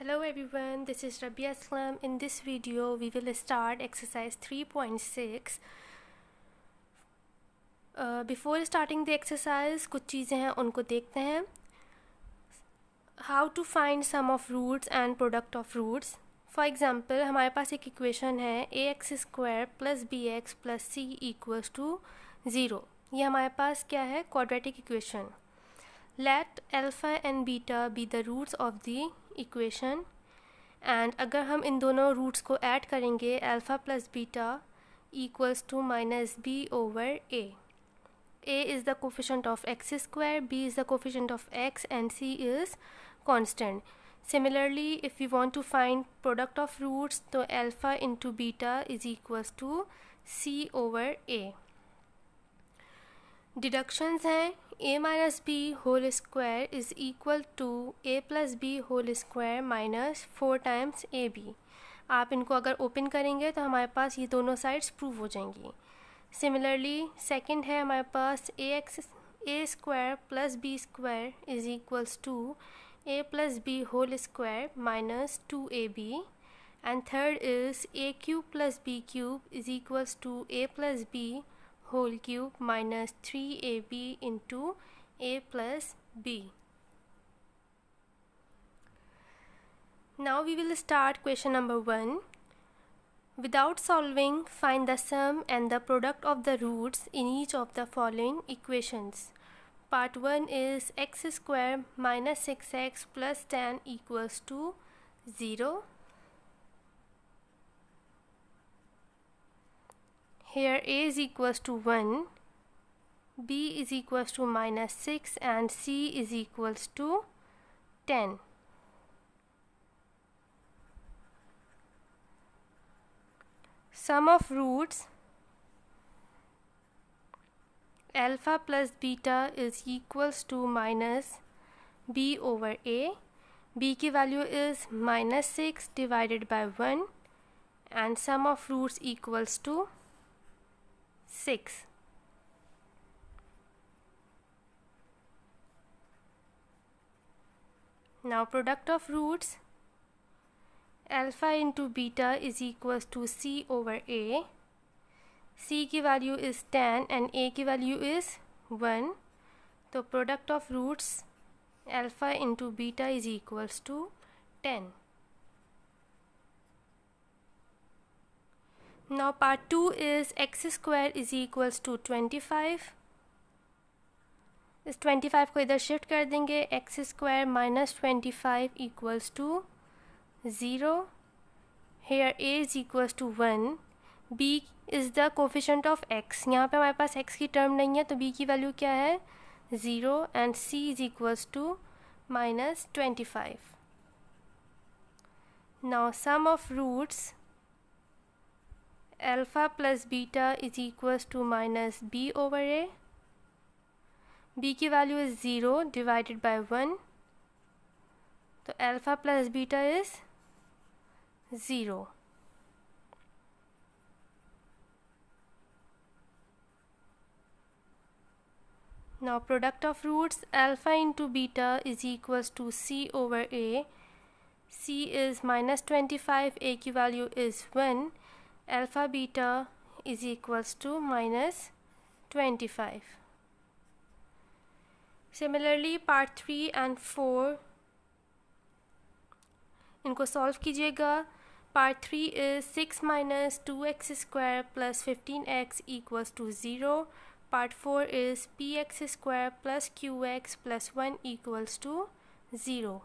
Hello everyone this is Rabi is in this video we will start exercise three point six before starting the exercise कुछ चीज़ें हैं उनको देखते हैं how to find sum of roots and product of roots for example हमारे पास एक equation है a x square plus b x plus c equals to zero हमारे पास क्या है quadratic equation let alpha and beta be the roots of the equation and अगर हम इन दोनों रूट्स को ऐड करेंगे alpha plus beta equals to minus b over a a is the coefficient of x square b is the coefficient of x and c is similarly if you want to find product of roots तो alpha into beta is equals to c over a deductions हैं a minus b whole square is equal to a plus b whole square minus four times a b आप इनको अगर open करेंगे तो हमारे पास ये दोनों साइड्स प्रूव हो जाएंगी सिमिलरली सेकंड है हमारे पास a x a square plus b square is equals to a plus b whole square minus two a b and third is a cube plus b cube is equals to a plus b whole cube minus 3ab into a plus b. Now we will start question number 1. Without solving, find the sum and the product of the roots in each of the following equations. Part 1 is x square minus 6x plus 10 equals to 0. here a is equals to 1 b is equals to minus 6 and c is equals to 10 sum of roots alpha plus beta is equals to minus b over a b की value is minus six divided by one, and sum of roots equals to. six now product of roots alpha into beta is equals to c over a c की value is ten and a की value is one तो product of roots alpha into beta is equals to ten Now part 2 is x square is equals to 25 इस 25 को इधर shift कर देंगे x square minus twenty five equals to zero here a is equals to one b is the coefficient of x यहाँ पे हमारे पास x की term नहीं है तो बी की वैल्यू क्या है zero and c is equals to minus twenty five now sum of roots alpha plus beta is equals to minus b over a b की value is zero divided by one. So alpha plus beta is zero. Now product of roots alpha into beta is equals to c over a. c is minus 25, a value is 1 alpha beta is equals to minus 25 similarly part 3 and 4 inko solve kijiyega part 3 is 6 minus 2x square plus 15x equals to 0 part 4 is px square plus qx plus 1 equals to 0